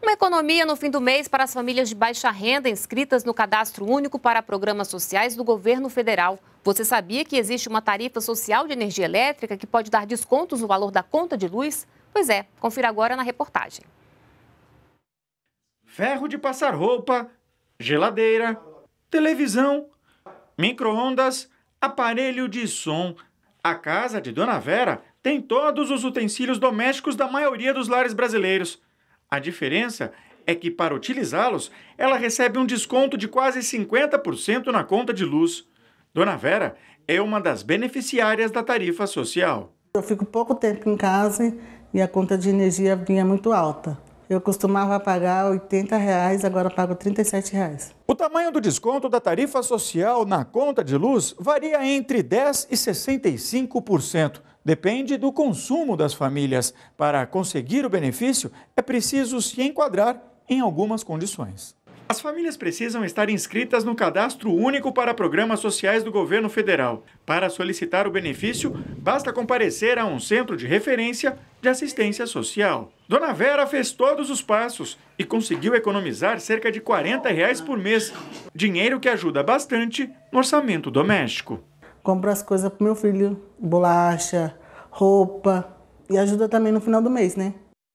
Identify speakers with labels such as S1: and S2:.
S1: Uma economia no fim do mês para as famílias de baixa renda inscritas no Cadastro Único para Programas Sociais do Governo Federal. Você sabia que existe uma tarifa social de energia elétrica que pode dar descontos no valor da conta de luz? Pois é, confira agora na reportagem.
S2: Ferro de passar roupa, geladeira, televisão, micro-ondas, aparelho de som. A casa de Dona Vera tem todos os utensílios domésticos da maioria dos lares brasileiros. A diferença é que, para utilizá-los, ela recebe um desconto de quase 50% na conta de luz. Dona Vera é uma das beneficiárias da tarifa social.
S3: Eu fico pouco tempo em casa e a conta de energia vinha muito alta. Eu costumava pagar R$ 80, reais, agora pago R$ 37. Reais. O tamanho do desconto
S2: da tarifa social na conta de luz varia entre 10% e 65%. Depende do consumo das famílias. Para conseguir o benefício, é preciso se enquadrar em algumas condições. As famílias precisam estar inscritas no Cadastro Único para Programas Sociais do Governo Federal. Para solicitar o benefício, basta comparecer a um centro de referência de assistência social. Dona Vera fez todos os passos e conseguiu economizar cerca de 40 reais por mês, dinheiro que ajuda bastante no orçamento doméstico.
S3: Compro as coisas para meu filho, bolacha, roupa e ajuda também no final do mês, né?